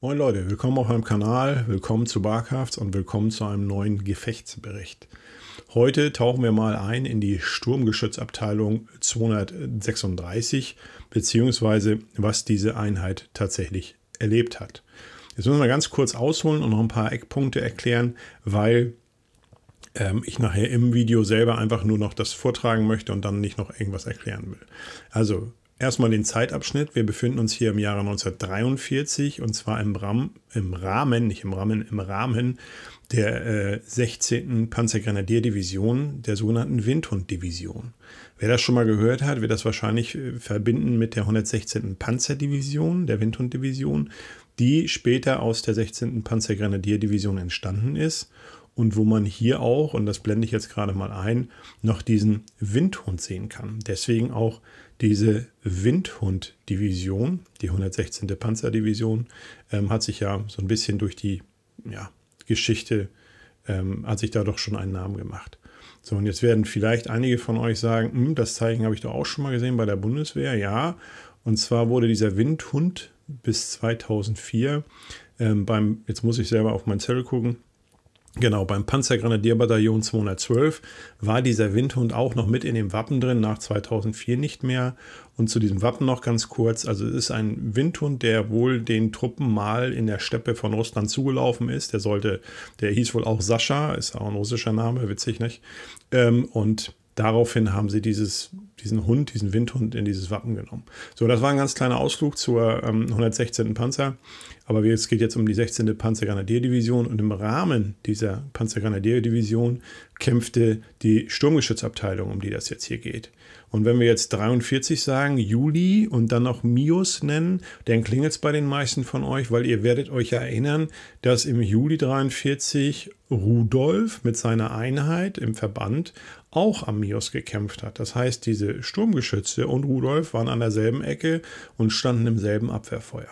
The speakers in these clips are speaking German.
Moin Leute, willkommen auf meinem Kanal, willkommen zu Barkrafts und willkommen zu einem neuen Gefechtsbericht. Heute tauchen wir mal ein in die Sturmgeschützabteilung 236, beziehungsweise was diese Einheit tatsächlich erlebt hat. Jetzt müssen wir ganz kurz ausholen und noch ein paar Eckpunkte erklären, weil ähm, ich nachher im Video selber einfach nur noch das vortragen möchte und dann nicht noch irgendwas erklären will. Also Erstmal den Zeitabschnitt. Wir befinden uns hier im Jahre 1943 und zwar im, Ram, im Rahmen, nicht im Rahmen, im Rahmen der äh, 16. Panzergrenadierdivision, der sogenannten Windhunddivision. Wer das schon mal gehört hat, wird das wahrscheinlich äh, verbinden mit der 116. Panzerdivision, der Windhunddivision, die später aus der 16. Panzergrenadierdivision entstanden ist und wo man hier auch, und das blende ich jetzt gerade mal ein, noch diesen Windhund sehen kann. Deswegen auch diese Windhund-Division, die 116. Panzerdivision, ähm, hat sich ja so ein bisschen durch die ja, Geschichte, ähm, hat sich da doch schon einen Namen gemacht. So, und jetzt werden vielleicht einige von euch sagen, hm, das Zeichen habe ich doch auch schon mal gesehen bei der Bundeswehr. Ja, und zwar wurde dieser Windhund bis 2004 ähm, beim, jetzt muss ich selber auf mein Zettel gucken, Genau, beim Panzergrenadierbataillon 212 war dieser Windhund auch noch mit in dem Wappen drin, nach 2004 nicht mehr. Und zu diesem Wappen noch ganz kurz, also es ist ein Windhund, der wohl den Truppen mal in der Steppe von Russland zugelaufen ist. Der sollte, der hieß wohl auch Sascha, ist auch ein russischer Name, witzig nicht. Ähm, und daraufhin haben sie dieses diesen Hund, diesen Windhund in dieses Wappen genommen. So, das war ein ganz kleiner Ausflug zur ähm, 116. Panzer, aber es geht jetzt um die 16. Panzergrenadierdivision und im Rahmen dieser Panzergrenadierdivision kämpfte die Sturmgeschützabteilung, um die das jetzt hier geht. Und wenn wir jetzt 43 sagen, Juli und dann noch Mios nennen, dann klingelt es bei den meisten von euch, weil ihr werdet euch erinnern, dass im Juli 43 Rudolf mit seiner Einheit im Verband auch am Mios gekämpft hat. Das heißt, diese Sturmgeschütze und Rudolf waren an derselben Ecke und standen im selben Abwehrfeuer.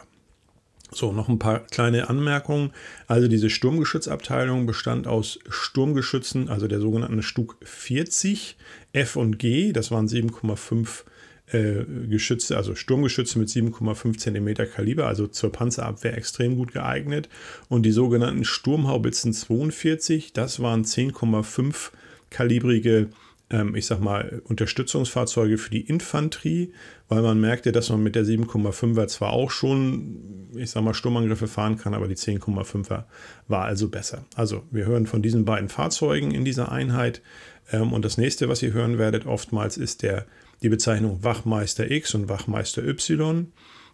So, noch ein paar kleine Anmerkungen. Also diese Sturmgeschützabteilung bestand aus Sturmgeschützen, also der sogenannten Stug 40, F und G, das waren 7,5 äh, Geschütze, also Sturmgeschütze mit 7,5 cm Kaliber, also zur Panzerabwehr extrem gut geeignet. Und die sogenannten Sturmhaubitzen 42, das waren 10,5 kalibrige Geschütze ähm, ich sag mal, Unterstützungsfahrzeuge für die Infanterie, weil man merkte, dass man mit der 7,5er zwar auch schon, ich sag mal, Sturmangriffe fahren kann, aber die 10,5er war also besser. Also, wir hören von diesen beiden Fahrzeugen in dieser Einheit. Ähm, und das nächste, was ihr hören werdet, oftmals ist der, die Bezeichnung Wachmeister X und Wachmeister Y.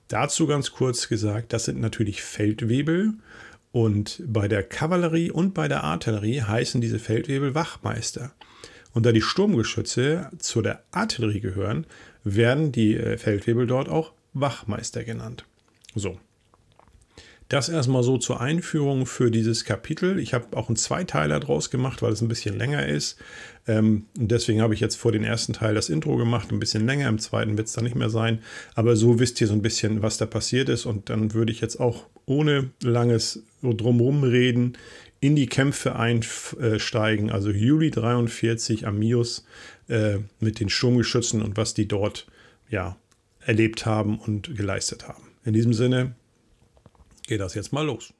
Dazu ganz kurz gesagt, das sind natürlich Feldwebel. Und bei der Kavallerie und bei der Artillerie heißen diese Feldwebel Wachmeister. Und da die Sturmgeschütze zu der Artillerie gehören, werden die äh, Feldwebel dort auch Wachmeister genannt. So. Das erstmal so zur Einführung für dieses Kapitel. Ich habe auch einen Zweiteiler draus gemacht, weil es ein bisschen länger ist. Ähm, deswegen habe ich jetzt vor den ersten Teil das Intro gemacht, ein bisschen länger. Im zweiten wird es dann nicht mehr sein. Aber so wisst ihr so ein bisschen, was da passiert ist. Und dann würde ich jetzt auch ohne langes Drumherum reden in die Kämpfe einsteigen. Also Juli 43 am Mius äh, mit den Sturmgeschützen und was die dort ja, erlebt haben und geleistet haben. In diesem Sinne geht das jetzt mal los.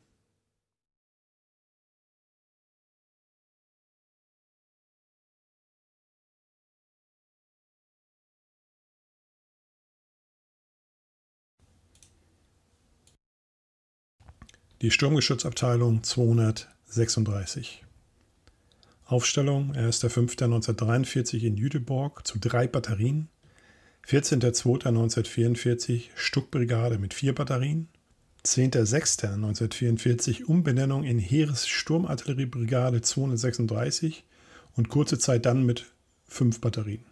die Sturmgeschützabteilung 200 36. Aufstellung 1.5.1943 in Jüdeborg zu drei Batterien. 14.02.1944 Stuckbrigade mit vier Batterien. 10.06.1944 Umbenennung in Heeressturmartilleriebrigade 236 und kurze Zeit dann mit fünf Batterien.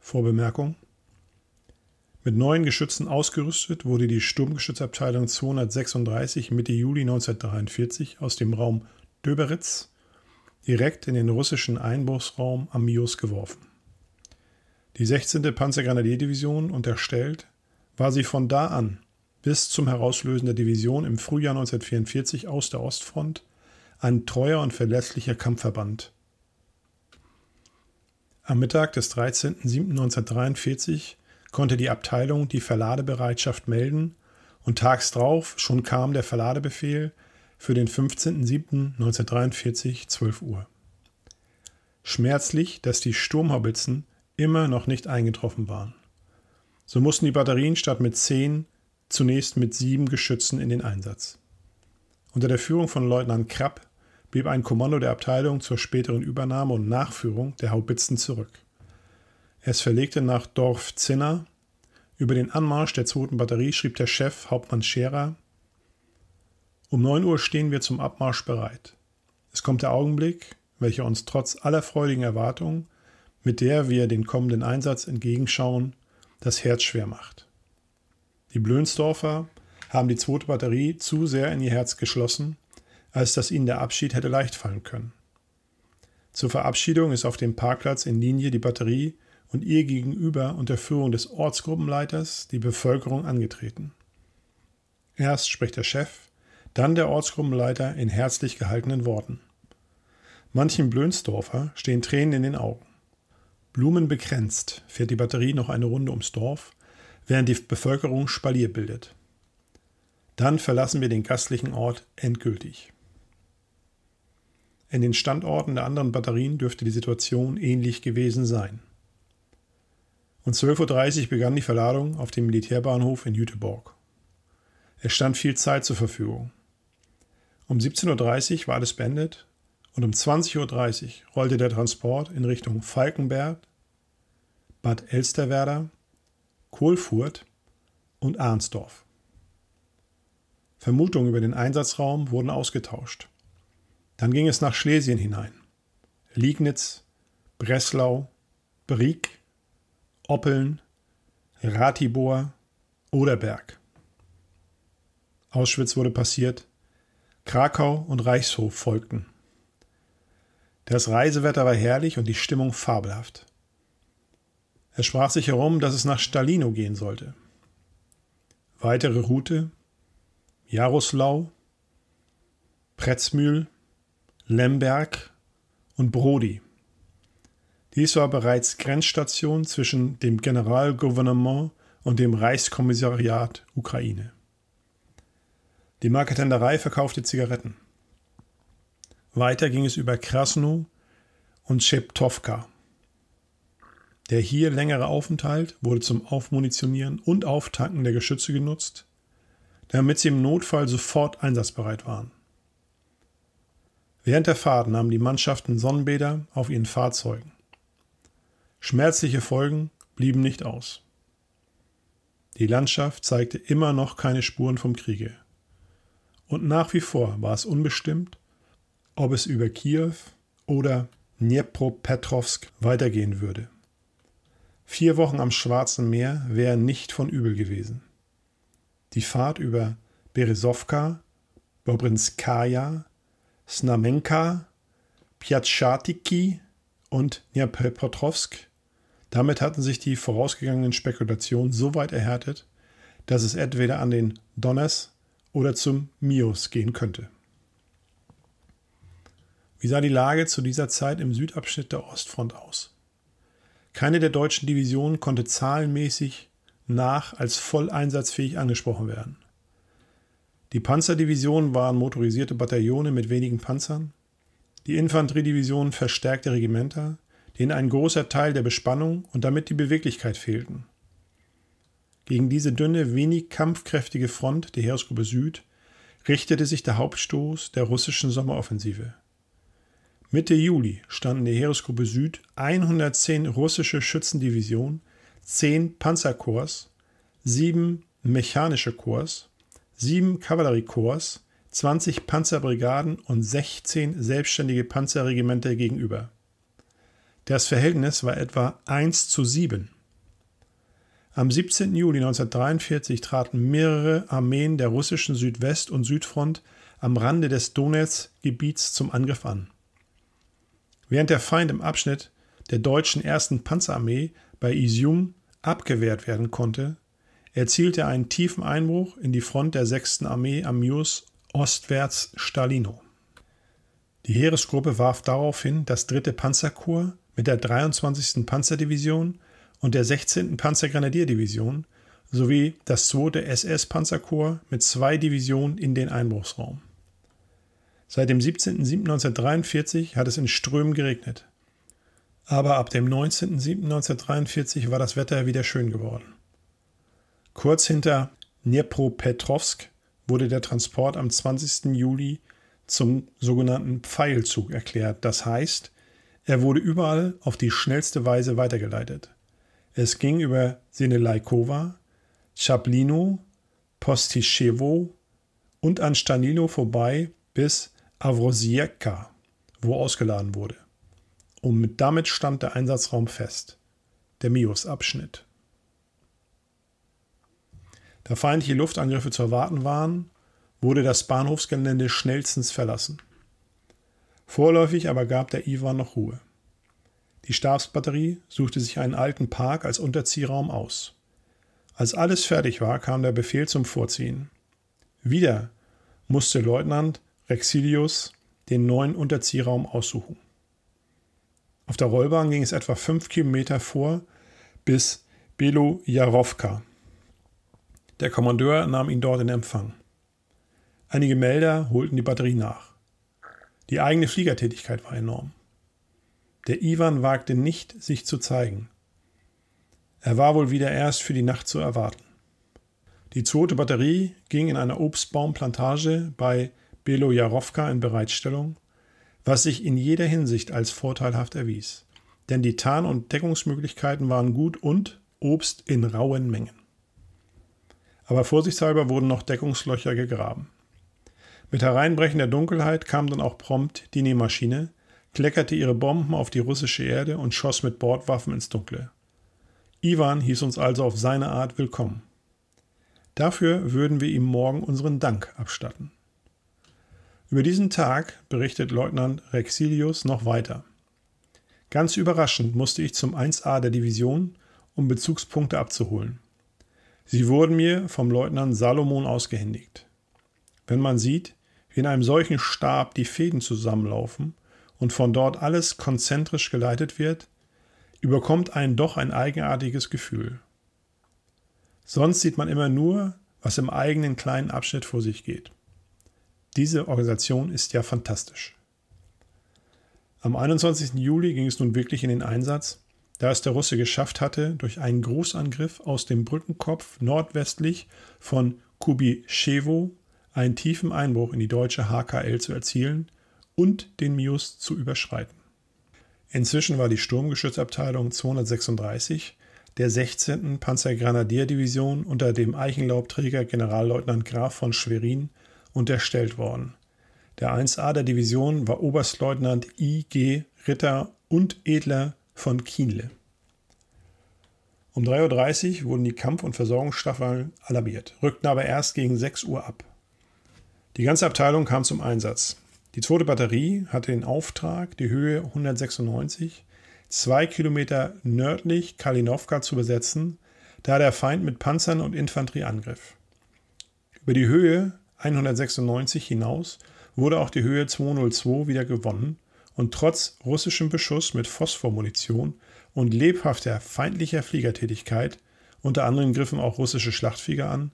Vorbemerkung mit neuen Geschützen ausgerüstet wurde die Sturmgeschützabteilung 236 Mitte Juli 1943 aus dem Raum Döberitz direkt in den russischen Einbruchsraum am Mios geworfen. Die 16. Panzergrenadierdivision, unterstellt, war sie von da an bis zum Herauslösen der Division im Frühjahr 1944 aus der Ostfront ein treuer und verlässlicher Kampfverband. Am Mittag des 13.07.1943 konnte die Abteilung die Verladebereitschaft melden und tags drauf schon kam der Verladebefehl für den 15.07.1943, 12 Uhr. Schmerzlich, dass die Sturmhaubitzen immer noch nicht eingetroffen waren. So mussten die Batterien statt mit zehn zunächst mit sieben Geschützen in den Einsatz. Unter der Führung von Leutnant Krapp blieb ein Kommando der Abteilung zur späteren Übernahme und Nachführung der Haubitzen zurück. Es verlegte nach Dorf Zinner. Über den Anmarsch der 2. Batterie schrieb der Chef, Hauptmann Scherer, um 9 Uhr stehen wir zum Abmarsch bereit. Es kommt der Augenblick, welcher uns trotz aller freudigen Erwartungen, mit der wir den kommenden Einsatz entgegenschauen, das Herz schwer macht. Die Blönsdorfer haben die 2. Batterie zu sehr in ihr Herz geschlossen, als dass ihnen der Abschied hätte leicht fallen können. Zur Verabschiedung ist auf dem Parkplatz in Linie die Batterie und ihr gegenüber unter Führung des Ortsgruppenleiters die Bevölkerung angetreten. Erst spricht der Chef, dann der Ortsgruppenleiter in herzlich gehaltenen Worten. Manchem Blönsdorfer stehen Tränen in den Augen. Blumenbekränzt fährt die Batterie noch eine Runde ums Dorf, während die Bevölkerung Spalier bildet. Dann verlassen wir den gastlichen Ort endgültig. In den Standorten der anderen Batterien dürfte die Situation ähnlich gewesen sein. Um 12.30 Uhr begann die Verladung auf dem Militärbahnhof in Jüteborg. Es stand viel Zeit zur Verfügung. Um 17.30 Uhr war alles beendet und um 20.30 Uhr rollte der Transport in Richtung Falkenberg, Bad Elsterwerder, Kohlfurt und Arnsdorf. Vermutungen über den Einsatzraum wurden ausgetauscht. Dann ging es nach Schlesien hinein. Liegnitz, Breslau, Brieg Oppeln, Ratibor, Oderberg. Auschwitz wurde passiert, Krakau und Reichshof folgten. Das Reisewetter war herrlich und die Stimmung fabelhaft. Es sprach sich herum, dass es nach Stalino gehen sollte. Weitere Route: Jaroslau, Pretzmühl, Lemberg und Brody. Dies war bereits Grenzstation zwischen dem Generalgouvernement und dem Reichskommissariat Ukraine. Die Marketenderei verkaufte Zigaretten. Weiter ging es über Krasno und Scheptovka. Der hier längere Aufenthalt wurde zum Aufmunitionieren und Auftanken der Geschütze genutzt, damit sie im Notfall sofort einsatzbereit waren. Während der Fahrt nahmen die Mannschaften Sonnenbäder auf ihren Fahrzeugen. Schmerzliche Folgen blieben nicht aus. Die Landschaft zeigte immer noch keine Spuren vom Kriege. Und nach wie vor war es unbestimmt, ob es über Kiew oder Dnepropetrovsk weitergehen würde. Vier Wochen am Schwarzen Meer wären nicht von übel gewesen. Die Fahrt über Beresowka, Bobrinskaya, Snamenka, Piatschatiki und Dnepropetrovsk damit hatten sich die vorausgegangenen Spekulationen so weit erhärtet, dass es entweder an den Donners oder zum Mios gehen könnte. Wie sah die Lage zu dieser Zeit im Südabschnitt der Ostfront aus? Keine der deutschen Divisionen konnte zahlenmäßig nach als voll einsatzfähig angesprochen werden. Die Panzerdivisionen waren motorisierte Bataillone mit wenigen Panzern, die Infanteriedivisionen verstärkte Regimenter, denen ein großer Teil der Bespannung und damit die Beweglichkeit fehlten. Gegen diese dünne, wenig kampfkräftige Front der Heeresgruppe Süd richtete sich der Hauptstoß der russischen Sommeroffensive. Mitte Juli standen der Heeresgruppe Süd 110 russische Schützendivisionen, 10 Panzerkorps, 7 mechanische Korps, 7 Kavalleriekorps, 20 Panzerbrigaden und 16 selbstständige Panzerregimenter gegenüber. Das Verhältnis war etwa 1 zu 7. Am 17. Juli 1943 traten mehrere Armeen der russischen Südwest- und Südfront am Rande des Donetsk-Gebiets zum Angriff an. Während der Feind im Abschnitt der deutschen 1. Panzerarmee bei Isium abgewehrt werden konnte, erzielte er einen tiefen Einbruch in die Front der 6. Armee am Mius ostwärts Stalino. Die Heeresgruppe warf daraufhin das 3. Panzerkorps mit der 23. Panzerdivision und der 16. Panzergrenadierdivision sowie das 2. SS-Panzerkorps mit zwei Divisionen in den Einbruchsraum. Seit dem 17.07.1943 hat es in Strömen geregnet. Aber ab dem 19.07.1943 war das Wetter wieder schön geworden. Kurz hinter Dnipropetrovsk wurde der Transport am 20. Juli zum sogenannten Pfeilzug erklärt. Das heißt, er wurde überall auf die schnellste Weise weitergeleitet. Es ging über Senelaikova, Chaplino, Postischewo und an Stanino vorbei bis Avrosiecka, wo ausgeladen wurde. Und damit stand der Einsatzraum fest, der Mios-Abschnitt. Da feindliche Luftangriffe zu erwarten waren, wurde das Bahnhofsgelände schnellstens verlassen. Vorläufig aber gab der Iwan noch Ruhe. Die Stabsbatterie suchte sich einen alten Park als Unterziehraum aus. Als alles fertig war, kam der Befehl zum Vorziehen. Wieder musste Leutnant Rexilius den neuen Unterziehraum aussuchen. Auf der Rollbahn ging es etwa fünf Kilometer vor bis Belo Jarowka. Der Kommandeur nahm ihn dort in Empfang. Einige Melder holten die Batterie nach. Die eigene Fliegertätigkeit war enorm. Der Iwan wagte nicht, sich zu zeigen. Er war wohl wieder erst für die Nacht zu erwarten. Die zweite Batterie ging in einer Obstbaumplantage bei Belojarowka in Bereitstellung, was sich in jeder Hinsicht als vorteilhaft erwies. Denn die Tarn- und Deckungsmöglichkeiten waren gut und Obst in rauen Mengen. Aber vorsichtshalber wurden noch Deckungslöcher gegraben. Mit Hereinbrechen der Dunkelheit kam dann auch prompt die Nähmaschine, kleckerte ihre Bomben auf die russische Erde und schoss mit Bordwaffen ins Dunkle. Iwan hieß uns also auf seine Art willkommen. Dafür würden wir ihm morgen unseren Dank abstatten. Über diesen Tag berichtet Leutnant Rexilius noch weiter. Ganz überraschend musste ich zum 1a der Division, um Bezugspunkte abzuholen. Sie wurden mir vom Leutnant Salomon ausgehändigt. Wenn man sieht, wie in einem solchen Stab die Fäden zusammenlaufen und von dort alles konzentrisch geleitet wird, überkommt einen doch ein eigenartiges Gefühl. Sonst sieht man immer nur, was im eigenen kleinen Abschnitt vor sich geht. Diese Organisation ist ja fantastisch. Am 21. Juli ging es nun wirklich in den Einsatz, da es der Russe geschafft hatte, durch einen Großangriff aus dem Brückenkopf nordwestlich von Kubischewo einen tiefen Einbruch in die deutsche HKL zu erzielen und den Mius zu überschreiten. Inzwischen war die Sturmgeschützabteilung 236 der 16. Panzergrenadierdivision unter dem Eichenlaubträger Generalleutnant Graf von Schwerin unterstellt worden. Der 1A der Division war Oberstleutnant I.G. Ritter und Edler von Kienle. Um 3.30 Uhr wurden die Kampf- und Versorgungsstaffeln alarmiert, rückten aber erst gegen 6 Uhr ab. Die ganze Abteilung kam zum Einsatz. Die zweite Batterie hatte den Auftrag, die Höhe 196 zwei Kilometer nördlich Kalinowka zu besetzen, da der Feind mit Panzern und Infanterie angriff. Über die Höhe 196 hinaus wurde auch die Höhe 202 wieder gewonnen und trotz russischem Beschuss mit Phosphormunition und lebhafter feindlicher Fliegertätigkeit, unter anderem griffen auch russische Schlachtflieger an,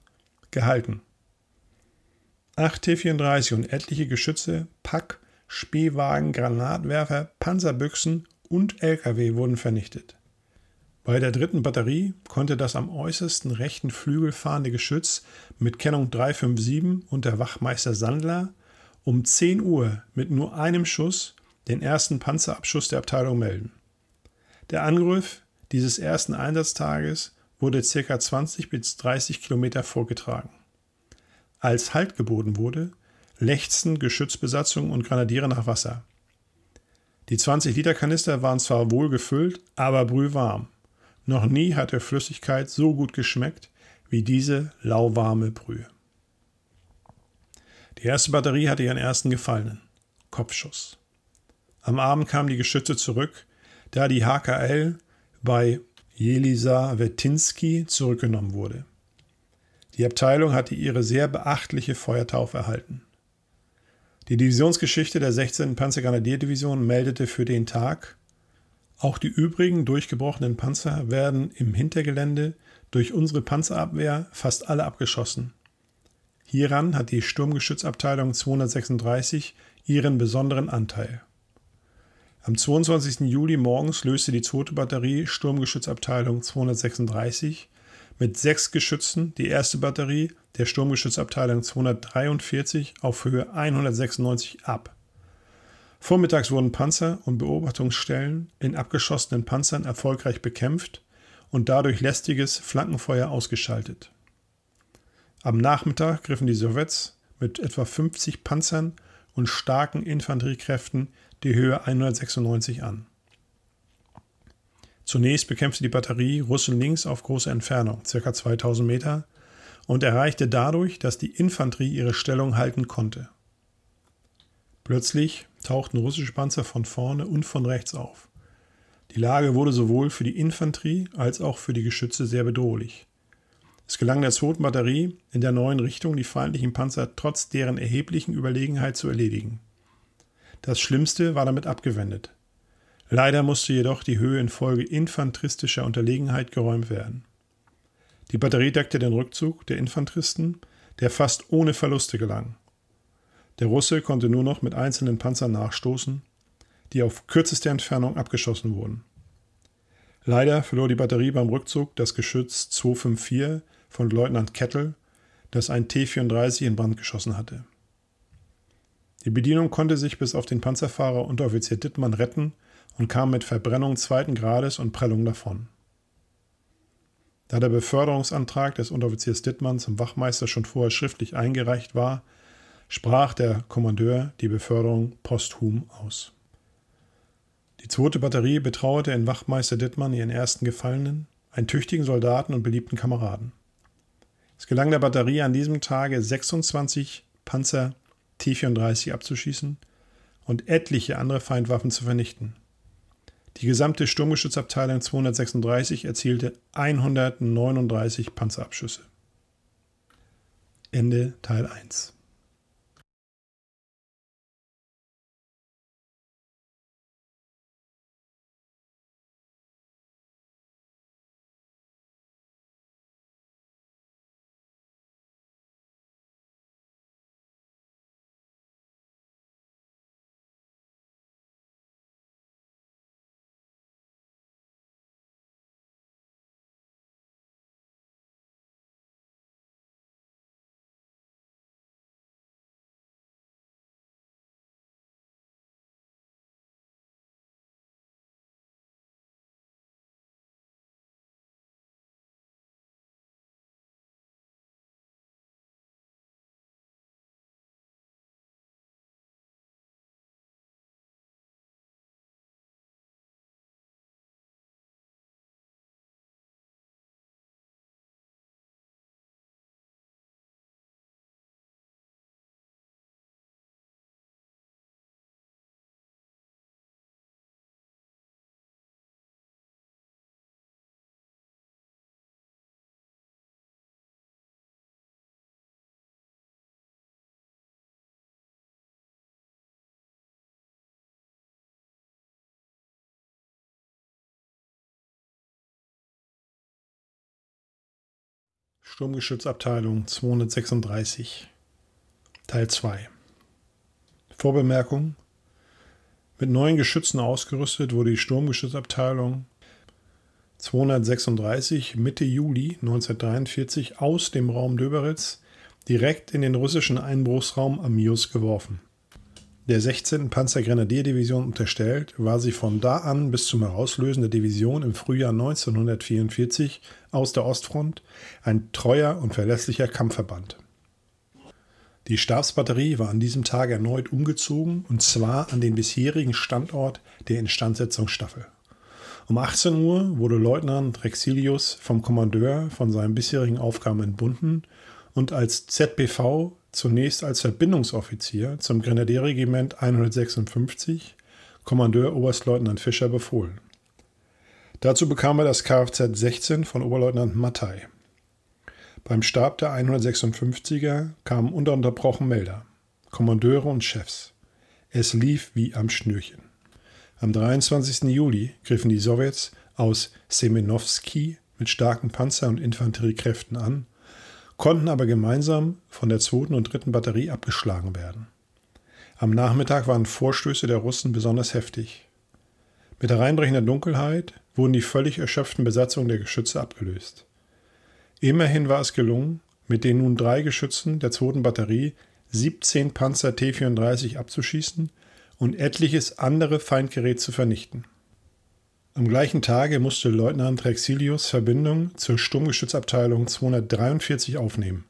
gehalten. 8 T-34 und etliche Geschütze, Pack, Spähwagen, Granatwerfer, Panzerbüchsen und Lkw wurden vernichtet. Bei der dritten Batterie konnte das am äußersten rechten Flügel fahrende Geschütz mit Kennung 357 und der Wachmeister Sandler um 10 Uhr mit nur einem Schuss den ersten Panzerabschuss der Abteilung melden. Der Angriff dieses ersten Einsatztages wurde ca. 20 bis 30 Kilometer vorgetragen. Als Halt geboten wurde, lechzten Geschützbesatzungen und Grenadiere nach Wasser. Die 20-Liter-Kanister waren zwar wohl gefüllt, aber brühwarm. Noch nie hatte Flüssigkeit so gut geschmeckt wie diese lauwarme Brühe. Die erste Batterie hatte ihren ersten Gefallenen. Kopfschuss. Am Abend kamen die Geschütze zurück, da die HKL bei Jelisa Wetinski zurückgenommen wurde. Die Abteilung hatte ihre sehr beachtliche Feuertaufe erhalten. Die Divisionsgeschichte der 16. Panzergrenadierdivision meldete für den Tag, auch die übrigen durchgebrochenen Panzer werden im Hintergelände durch unsere Panzerabwehr fast alle abgeschossen. Hieran hat die Sturmgeschützabteilung 236 ihren besonderen Anteil. Am 22. Juli morgens löste die 2. Batterie Sturmgeschützabteilung 236 mit sechs Geschützen die erste Batterie der Sturmgeschützabteilung 243 auf Höhe 196 ab. Vormittags wurden Panzer und Beobachtungsstellen in abgeschossenen Panzern erfolgreich bekämpft und dadurch lästiges Flankenfeuer ausgeschaltet. Am Nachmittag griffen die Sowjets mit etwa 50 Panzern und starken Infanteriekräften die Höhe 196 an. Zunächst bekämpfte die Batterie Russen links auf große Entfernung, ca. 2000 Meter, und erreichte dadurch, dass die Infanterie ihre Stellung halten konnte. Plötzlich tauchten russische Panzer von vorne und von rechts auf. Die Lage wurde sowohl für die Infanterie als auch für die Geschütze sehr bedrohlich. Es gelang der zweiten Batterie, in der neuen Richtung die feindlichen Panzer trotz deren erheblichen Überlegenheit zu erledigen. Das Schlimmste war damit abgewendet. Leider musste jedoch die Höhe infolge infanteristischer Unterlegenheit geräumt werden. Die Batterie deckte den Rückzug der Infanteristen, der fast ohne Verluste gelang. Der Russe konnte nur noch mit einzelnen Panzern nachstoßen, die auf kürzeste Entfernung abgeschossen wurden. Leider verlor die Batterie beim Rückzug das Geschütz 254 von Leutnant Kettel, das ein T-34 in Brand geschossen hatte. Die Bedienung konnte sich bis auf den Panzerfahrer Unteroffizier Dittmann retten und kam mit Verbrennung zweiten Grades und Prellung davon. Da der Beförderungsantrag des Unteroffiziers Dittmann zum Wachmeister schon vorher schriftlich eingereicht war, sprach der Kommandeur die Beförderung posthum aus. Die zweite Batterie betrauerte in Wachmeister Dittmann ihren ersten Gefallenen, einen tüchtigen Soldaten und beliebten Kameraden. Es gelang der Batterie an diesem Tage 26 Panzer T-34 abzuschießen und etliche andere Feindwaffen zu vernichten. Die gesamte Sturmgeschützabteilung 236 erzielte 139 Panzerabschüsse. Ende Teil 1 Sturmgeschützabteilung 236 Teil 2 Vorbemerkung Mit neuen Geschützen ausgerüstet wurde die Sturmgeschützabteilung 236 Mitte Juli 1943 aus dem Raum Döberitz direkt in den russischen Einbruchsraum Amius geworfen der 16. Panzergrenadierdivision unterstellt, war sie von da an bis zum Herauslösen der Division im Frühjahr 1944 aus der Ostfront ein treuer und verlässlicher Kampfverband. Die Stabsbatterie war an diesem Tag erneut umgezogen und zwar an den bisherigen Standort der Instandsetzungsstaffel. Um 18 Uhr wurde Leutnant Rexilius vom Kommandeur von seinen bisherigen Aufgaben entbunden und als ZBV zunächst als Verbindungsoffizier zum Grenadierregiment 156 Kommandeur Oberstleutnant Fischer befohlen. Dazu bekam er das Kfz 16 von Oberleutnant Mattei. Beim Stab der 156er kamen unterunterbrochen Melder, Kommandeure und Chefs. Es lief wie am Schnürchen. Am 23. Juli griffen die Sowjets aus Semenowski mit starken Panzer- und Infanteriekräften an konnten aber gemeinsam von der zweiten und dritten Batterie abgeschlagen werden. Am Nachmittag waren Vorstöße der Russen besonders heftig. Mit hereinbrechender Dunkelheit wurden die völlig erschöpften Besatzungen der Geschütze abgelöst. Immerhin war es gelungen, mit den nun drei Geschützen der zweiten Batterie 17 Panzer T-34 abzuschießen und etliches andere Feindgerät zu vernichten. Am gleichen Tage musste Leutnant Rexilius Verbindung zur Sturmgeschützabteilung 243 aufnehmen.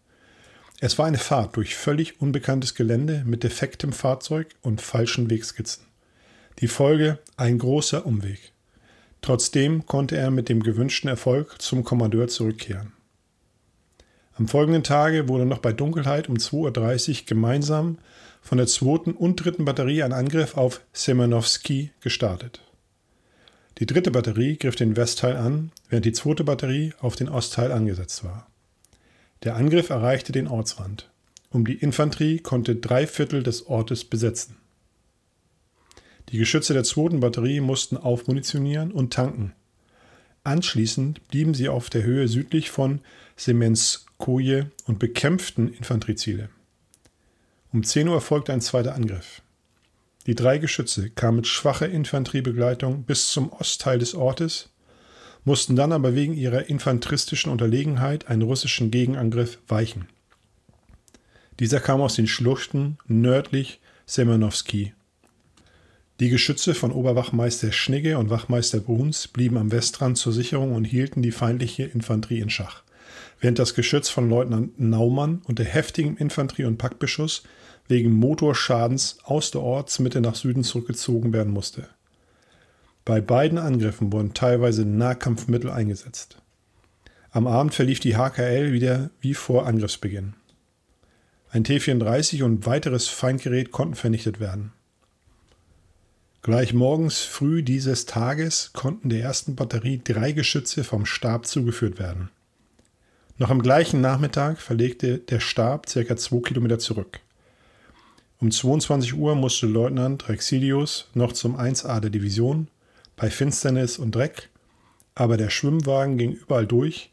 Es war eine Fahrt durch völlig unbekanntes Gelände mit defektem Fahrzeug und falschen Wegskizzen. Die Folge ein großer Umweg. Trotzdem konnte er mit dem gewünschten Erfolg zum Kommandeur zurückkehren. Am folgenden Tage wurde noch bei Dunkelheit um 2.30 Uhr gemeinsam von der 2. und 3. Batterie ein Angriff auf Semenowski gestartet. Die dritte Batterie griff den Westteil an, während die zweite Batterie auf den Ostteil angesetzt war. Der Angriff erreichte den Ortsrand. Um die Infanterie konnte drei Viertel des Ortes besetzen. Die Geschütze der zweiten Batterie mussten aufmunitionieren und tanken. Anschließend blieben sie auf der Höhe südlich von Semenskoje und bekämpften Infanterieziele. Um 10 Uhr erfolgte ein zweiter Angriff. Die drei Geschütze kamen mit schwacher Infanteriebegleitung bis zum Ostteil des Ortes, mussten dann aber wegen ihrer infanteristischen Unterlegenheit einen russischen Gegenangriff weichen. Dieser kam aus den Schluchten nördlich Semenowski. Die Geschütze von Oberwachmeister Schnigge und Wachmeister Bruns blieben am Westrand zur Sicherung und hielten die feindliche Infanterie in Schach, während das Geschütz von Leutnant Naumann unter heftigem Infanterie- und Packbeschuss wegen Motorschadens aus der Ortsmitte nach Süden zurückgezogen werden musste. Bei beiden Angriffen wurden teilweise Nahkampfmittel eingesetzt. Am Abend verlief die HKL wieder wie vor Angriffsbeginn. Ein T-34 und weiteres Feindgerät konnten vernichtet werden. Gleich morgens früh dieses Tages konnten der ersten Batterie drei Geschütze vom Stab zugeführt werden. Noch am gleichen Nachmittag verlegte der Stab ca. 2 Kilometer zurück. Um 22 Uhr musste Leutnant Rexidius noch zum 1a der Division, bei Finsternis und Dreck, aber der Schwimmwagen ging überall durch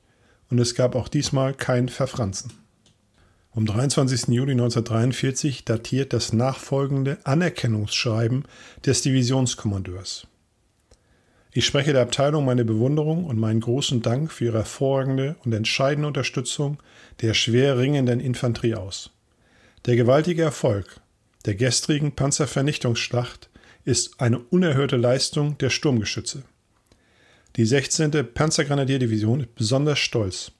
und es gab auch diesmal kein Verfranzen. Am um 23. Juli 1943 datiert das nachfolgende Anerkennungsschreiben des Divisionskommandeurs. Ich spreche der Abteilung meine Bewunderung und meinen großen Dank für ihre hervorragende und entscheidende Unterstützung der schwer ringenden Infanterie aus. Der gewaltige Erfolg, der gestrigen Panzervernichtungsschlacht ist eine unerhörte Leistung der Sturmgeschütze. Die 16. Panzergrenadierdivision ist besonders stolz,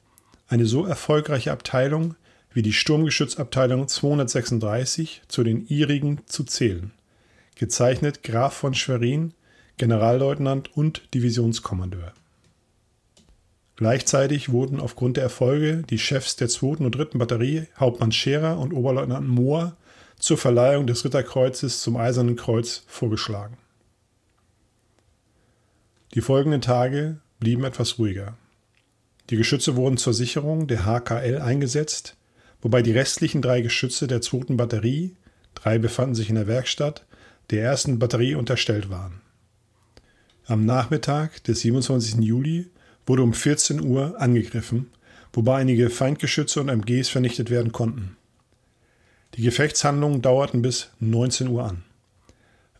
eine so erfolgreiche Abteilung wie die Sturmgeschützabteilung 236 zu den ihrigen zu zählen. Gezeichnet Graf von Schwerin, Generalleutnant und Divisionskommandeur. Gleichzeitig wurden aufgrund der Erfolge die Chefs der 2. und 3. Batterie, Hauptmann Scherer und Oberleutnant Mohr, zur Verleihung des Ritterkreuzes zum Eisernen Kreuz vorgeschlagen. Die folgenden Tage blieben etwas ruhiger. Die Geschütze wurden zur Sicherung der HKL eingesetzt, wobei die restlichen drei Geschütze der zweiten Batterie, drei befanden sich in der Werkstatt, der ersten Batterie unterstellt waren. Am Nachmittag des 27. Juli wurde um 14 Uhr angegriffen, wobei einige Feindgeschütze und MGs vernichtet werden konnten. Die Gefechtshandlungen dauerten bis 19 Uhr an.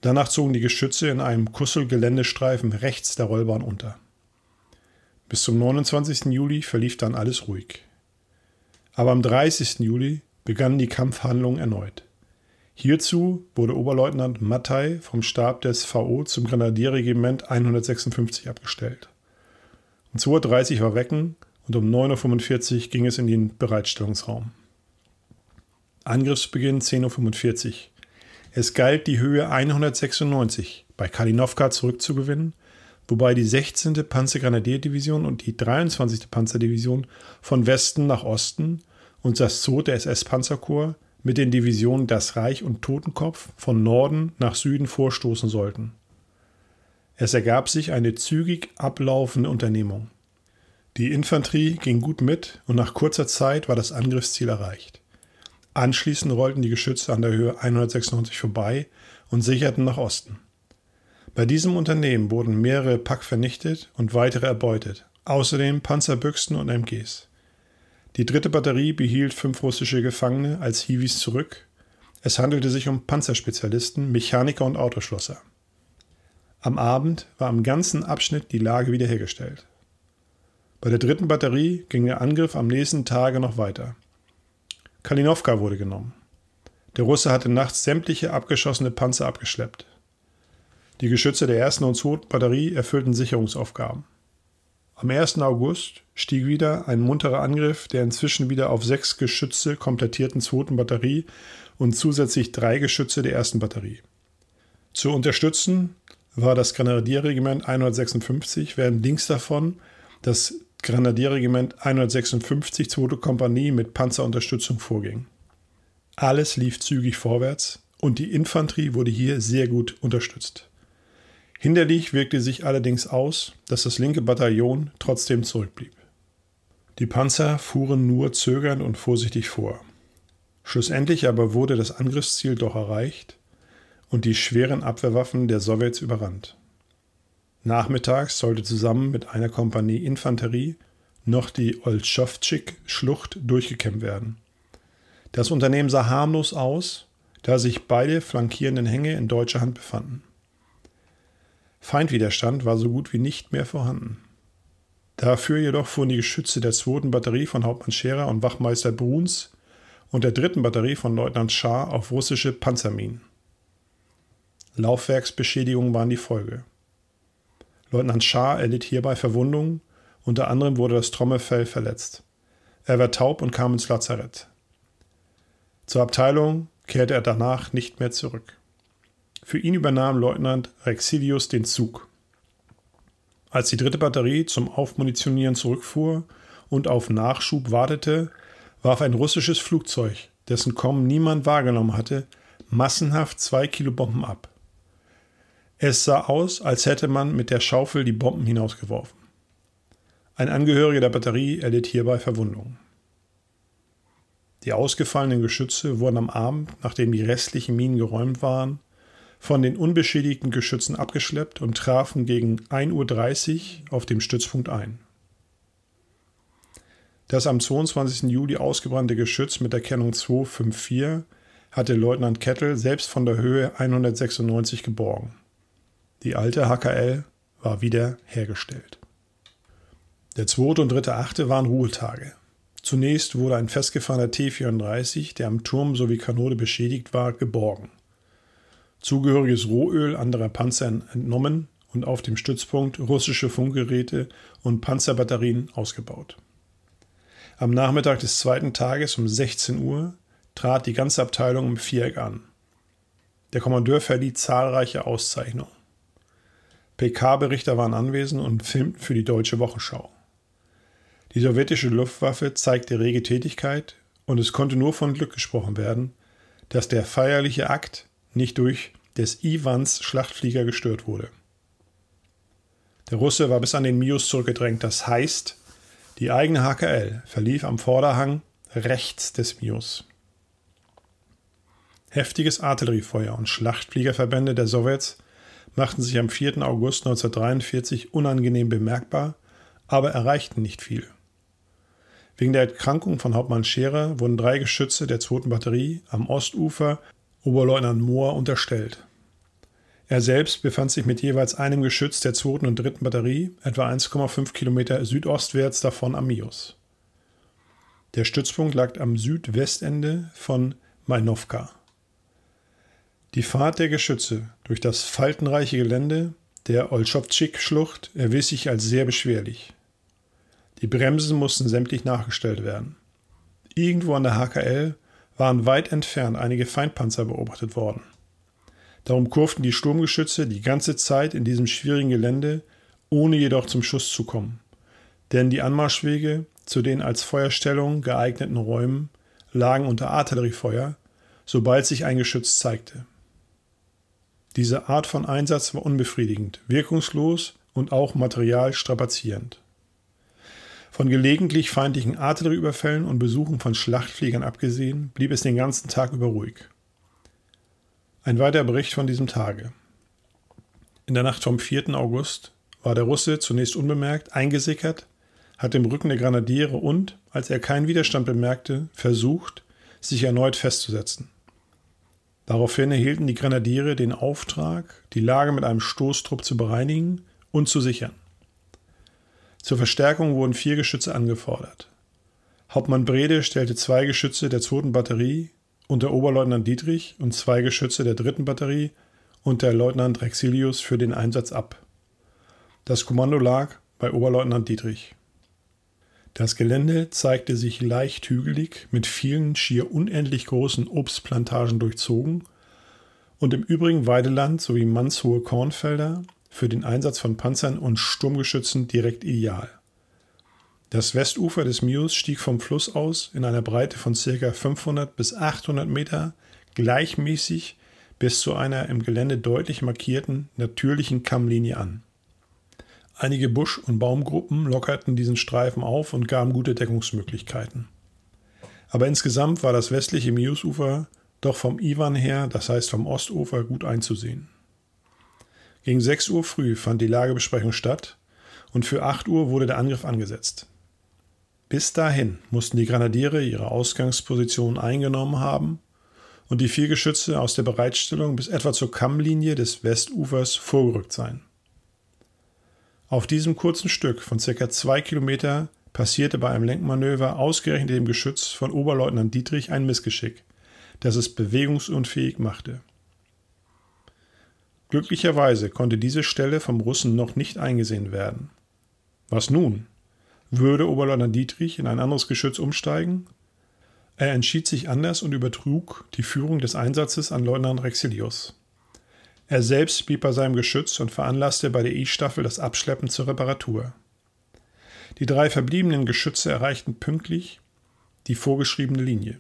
Danach zogen die Geschütze in einem Kussel-Geländestreifen rechts der Rollbahn unter. Bis zum 29. Juli verlief dann alles ruhig. Aber am 30. Juli begannen die Kampfhandlungen erneut. Hierzu wurde Oberleutnant Mattei vom Stab des VO zum Grenadierregiment 156 abgestellt. Um 2.30 Uhr war Wecken und um 9.45 Uhr ging es in den Bereitstellungsraum. Angriffsbeginn 10.45 Uhr. Es galt, die Höhe 196 bei Kalinowka zurückzugewinnen, wobei die 16. Panzergrenadierdivision und die 23. Panzerdivision von Westen nach Osten und das 2. SS-Panzerkorps mit den Divisionen Das Reich und Totenkopf von Norden nach Süden vorstoßen sollten. Es ergab sich eine zügig ablaufende Unternehmung. Die Infanterie ging gut mit und nach kurzer Zeit war das Angriffsziel erreicht. Anschließend rollten die Geschütze an der Höhe 196 vorbei und sicherten nach Osten. Bei diesem Unternehmen wurden mehrere Pack vernichtet und weitere erbeutet, außerdem Panzerbüchsen und MGs. Die dritte Batterie behielt fünf russische Gefangene als Hiwis zurück. Es handelte sich um Panzerspezialisten, Mechaniker und Autoschlosser. Am Abend war am ganzen Abschnitt die Lage wiederhergestellt. Bei der dritten Batterie ging der Angriff am nächsten Tage noch weiter. Kalinowka wurde genommen. Der Russe hatte nachts sämtliche abgeschossene Panzer abgeschleppt. Die Geschütze der 1. und 2. Batterie erfüllten Sicherungsaufgaben. Am 1. August stieg wieder ein munterer Angriff der inzwischen wieder auf sechs Geschütze komplettierten 2. Batterie und zusätzlich drei Geschütze der 1. Batterie. Zu unterstützen war das Grenadierregiment 156, während links davon das Grenadierregiment 156, 2. Kompanie mit Panzerunterstützung vorging. Alles lief zügig vorwärts und die Infanterie wurde hier sehr gut unterstützt. Hinderlich wirkte sich allerdings aus, dass das linke Bataillon trotzdem zurückblieb. Die Panzer fuhren nur zögernd und vorsichtig vor. Schlussendlich aber wurde das Angriffsziel doch erreicht und die schweren Abwehrwaffen der Sowjets überrannt. Nachmittags sollte zusammen mit einer Kompanie Infanterie noch die Olszowczyk-Schlucht durchgekämmt werden. Das Unternehmen sah harmlos aus, da sich beide flankierenden Hänge in deutscher Hand befanden. Feindwiderstand war so gut wie nicht mehr vorhanden. Dafür jedoch fuhren die Geschütze der 2. Batterie von Hauptmann Scherer und Wachmeister Bruns und der 3. Batterie von Leutnant Schaar auf russische Panzerminen. Laufwerksbeschädigungen waren die Folge. Leutnant Schaar erlitt hierbei Verwundungen, unter anderem wurde das Trommelfell verletzt. Er war taub und kam ins Lazarett. Zur Abteilung kehrte er danach nicht mehr zurück. Für ihn übernahm Leutnant Rexilius den Zug. Als die dritte Batterie zum Aufmunitionieren zurückfuhr und auf Nachschub wartete, warf ein russisches Flugzeug, dessen Kommen niemand wahrgenommen hatte, massenhaft zwei Kilobomben ab. Es sah aus, als hätte man mit der Schaufel die Bomben hinausgeworfen. Ein Angehöriger der Batterie erlitt hierbei Verwundungen. Die ausgefallenen Geschütze wurden am Abend, nachdem die restlichen Minen geräumt waren, von den unbeschädigten Geschützen abgeschleppt und trafen gegen 1.30 Uhr auf dem Stützpunkt ein. Das am 22. Juli ausgebrannte Geschütz mit der Kennung 254 hatte Leutnant Kettel selbst von der Höhe 196 geborgen. Die alte HKL war wieder hergestellt. Der 2. und 3.8. waren Ruhetage. Zunächst wurde ein festgefahrener T-34, der am Turm sowie Kanone beschädigt war, geborgen. Zugehöriges Rohöl anderer Panzer entnommen und auf dem Stützpunkt russische Funkgeräte und Panzerbatterien ausgebaut. Am Nachmittag des zweiten Tages um 16 Uhr trat die ganze Abteilung im Viereck an. Der Kommandeur verlieh zahlreiche Auszeichnungen. PK-Berichter waren anwesend und filmten für die Deutsche Wochenschau. Die sowjetische Luftwaffe zeigte rege Tätigkeit und es konnte nur von Glück gesprochen werden, dass der feierliche Akt nicht durch des Iwans Schlachtflieger gestört wurde. Der Russe war bis an den Mios zurückgedrängt, das heißt, die eigene HKL verlief am Vorderhang rechts des Mios. Heftiges Artilleriefeuer und Schlachtfliegerverbände der Sowjets machten sich am 4. August 1943 unangenehm bemerkbar, aber erreichten nicht viel. Wegen der Erkrankung von Hauptmann Scherer wurden drei Geschütze der 2. Batterie am Ostufer Oberleutnant Mohr unterstellt. Er selbst befand sich mit jeweils einem Geschütz der 2. und 3. Batterie etwa 1,5 Kilometer südostwärts davon am Mios. Der Stützpunkt lag am Südwestende von Mainowka. Die Fahrt der Geschütze durch das faltenreiche Gelände der Olschowtschik-Schlucht erwies sich als sehr beschwerlich. Die Bremsen mussten sämtlich nachgestellt werden. Irgendwo an der HKL waren weit entfernt einige Feindpanzer beobachtet worden. Darum kurften die Sturmgeschütze die ganze Zeit in diesem schwierigen Gelände, ohne jedoch zum Schuss zu kommen. Denn die Anmarschwege zu den als Feuerstellung geeigneten Räumen lagen unter Artilleriefeuer, sobald sich ein Geschütz zeigte. Diese Art von Einsatz war unbefriedigend, wirkungslos und auch materialstrapazierend. Von gelegentlich feindlichen Artillerieüberfällen und Besuchen von Schlachtfliegern abgesehen, blieb es den ganzen Tag über ruhig. Ein weiterer Bericht von diesem Tage. In der Nacht vom 4. August war der Russe zunächst unbemerkt eingesickert, hat im Rücken der Granadiere und, als er keinen Widerstand bemerkte, versucht, sich erneut festzusetzen. Daraufhin erhielten die Grenadiere den Auftrag, die Lage mit einem Stoßtrupp zu bereinigen und zu sichern. Zur Verstärkung wurden vier Geschütze angefordert. Hauptmann Brede stellte zwei Geschütze der 2. Batterie unter Oberleutnant Dietrich und zwei Geschütze der 3. Batterie unter Leutnant Rexilius für den Einsatz ab. Das Kommando lag bei Oberleutnant Dietrich. Das Gelände zeigte sich leicht hügelig, mit vielen schier unendlich großen Obstplantagen durchzogen und im übrigen Weideland sowie mannshohe Kornfelder für den Einsatz von Panzern und Sturmgeschützen direkt ideal. Das Westufer des Mius stieg vom Fluss aus in einer Breite von ca. 500 bis 800 Meter gleichmäßig bis zu einer im Gelände deutlich markierten natürlichen Kammlinie an. Einige Busch- und Baumgruppen lockerten diesen Streifen auf und gaben gute Deckungsmöglichkeiten. Aber insgesamt war das westliche Miusufer doch vom Iwan her, das heißt vom Ostufer, gut einzusehen. Gegen 6 Uhr früh fand die Lagebesprechung statt und für 8 Uhr wurde der Angriff angesetzt. Bis dahin mussten die Grenadiere ihre Ausgangsposition eingenommen haben und die vier Geschütze aus der Bereitstellung bis etwa zur Kammlinie des Westufers vorgerückt sein. Auf diesem kurzen Stück von circa zwei Kilometer passierte bei einem Lenkmanöver ausgerechnet dem Geschütz von Oberleutnant Dietrich ein Missgeschick, das es bewegungsunfähig machte. Glücklicherweise konnte diese Stelle vom Russen noch nicht eingesehen werden. Was nun? Würde Oberleutnant Dietrich in ein anderes Geschütz umsteigen? Er entschied sich anders und übertrug die Führung des Einsatzes an Leutnant Rexilius. Er selbst blieb bei seinem Geschütz und veranlasste bei der I-Staffel das Abschleppen zur Reparatur. Die drei verbliebenen Geschütze erreichten pünktlich die vorgeschriebene Linie.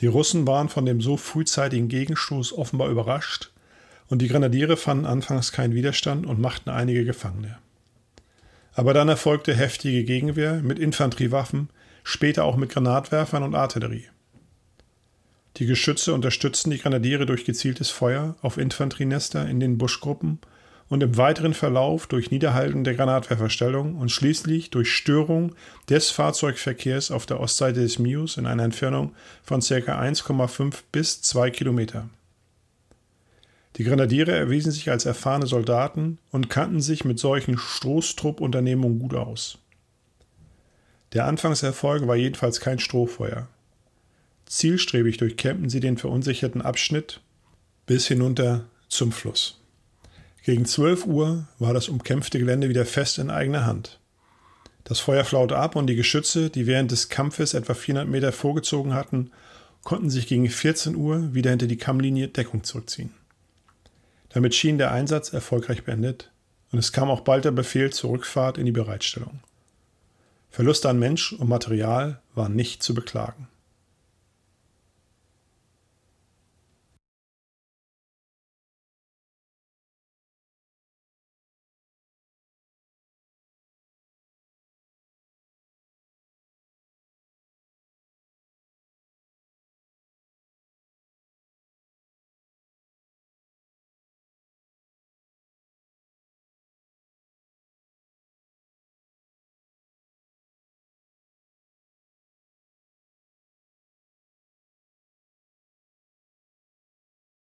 Die Russen waren von dem so frühzeitigen Gegenstoß offenbar überrascht und die Grenadiere fanden anfangs keinen Widerstand und machten einige Gefangene. Aber dann erfolgte heftige Gegenwehr mit Infanteriewaffen, später auch mit Granatwerfern und Artillerie. Die Geschütze unterstützen die Grenadiere durch gezieltes Feuer auf Infanterienester in den Buschgruppen und im weiteren Verlauf durch Niederhalten der Granatwerferstellung und schließlich durch Störung des Fahrzeugverkehrs auf der Ostseite des Mius in einer Entfernung von ca. 1,5 bis 2 Kilometer. Die Grenadiere erwiesen sich als erfahrene Soldaten und kannten sich mit solchen stoßtrupp gut aus. Der Anfangserfolg war jedenfalls kein Strohfeuer. Zielstrebig durchkämmten sie den verunsicherten Abschnitt bis hinunter zum Fluss. Gegen 12 Uhr war das umkämpfte Gelände wieder fest in eigener Hand. Das Feuer flaute ab und die Geschütze, die während des Kampfes etwa 400 Meter vorgezogen hatten, konnten sich gegen 14 Uhr wieder hinter die Kammlinie Deckung zurückziehen. Damit schien der Einsatz erfolgreich beendet und es kam auch bald der Befehl zur Rückfahrt in die Bereitstellung. Verluste an Mensch und Material waren nicht zu beklagen.